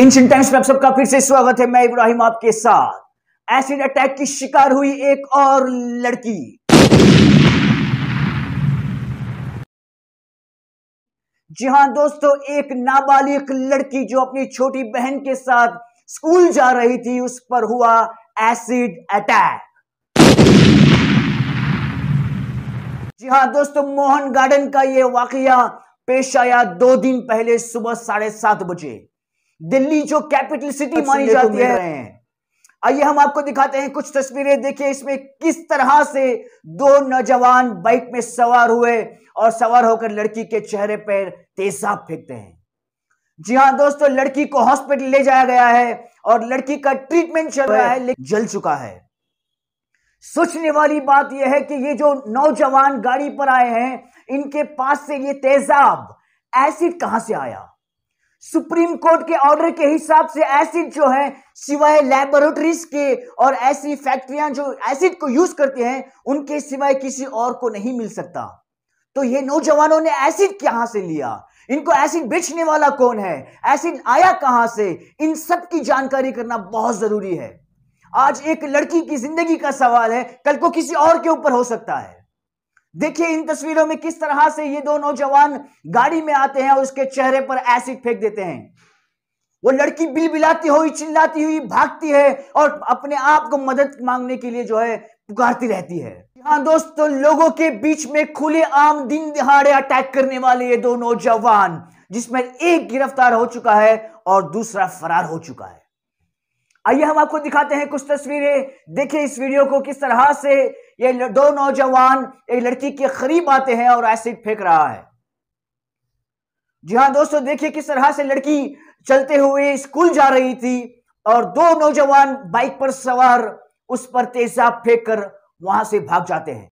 इंशियन times में आप सबका फिर से स्वागत है मैं इब्राहिम आपके साथ एसिड अटैक की शिकार हुई एक और लड़की जी हां दोस्तों एक नाबालिग लड़की जो अपनी छोटी बहन के साथ स्कूल जा रही थी उस पर हुआ एसिड अटैक जी हां दोस्तों मोहन गार्डन का यह वाकया पेश आया दो दिन पहले सुबह साढ़े सात बजे दिल्ली जो कैपिटल सिटी अच्छा, मानी जाती है आइए हम आपको दिखाते हैं कुछ तस्वीरें देखिए इसमें किस तरह से दो नौजवान बाइक में सवार हुए और सवार होकर लड़की के चेहरे पर तेजाब फेंकते हैं जी हाँ दोस्तों लड़की को हॉस्पिटल ले जाया गया है और लड़की का ट्रीटमेंट चल रहा है लेकिन जल चुका है सोचने वाली बात यह है कि ये जो नौजवान गाड़ी पर आए हैं इनके पास से ये तेजाब एसिड कहां से आया सुप्रीम कोर्ट के ऑर्डर के हिसाब से एसिड जो है सिवाय लेबोरेटरीज के और ऐसी फैक्ट्रियां जो एसिड को यूज करती हैं उनके सिवाय किसी और को नहीं मिल सकता तो ये नौजवानों ने एसिड कहां से लिया इनको एसिड बेचने वाला कौन है एसिड आया कहां से इन सब की जानकारी करना बहुत जरूरी है आज एक लड़की की जिंदगी का सवाल है कल को किसी और के ऊपर हो सकता है देखिए इन तस्वीरों में किस तरह से ये दो नौजवान गाड़ी में आते हैं और उसके चेहरे पर एसिड फेंक देते हैं वो लड़की बिल बिलाती हुई चिल्लाती हुई भागती है और अपने आप को मदद मांगने के लिए जो है पुकारती रहती है हाँ दोस्तों लोगों के बीच में खुले आम दिन दिहाड़े अटैक करने वाले ये दो नौजवान जिसमें एक गिरफ्तार हो चुका है और दूसरा फरार हो चुका है आइए हम आपको दिखाते हैं कुछ तस्वीरें देखिए इस वीडियो को किस तरह से ये दो नौजवान एक लड़की के करीब आते हैं और एसिड फेंक रहा है जी हाँ दोस्तों देखिए किस तरह से लड़की चलते हुए स्कूल जा रही थी और दो नौजवान बाइक पर सवार उस पर तेजाब फेंक कर वहां से भाग जाते हैं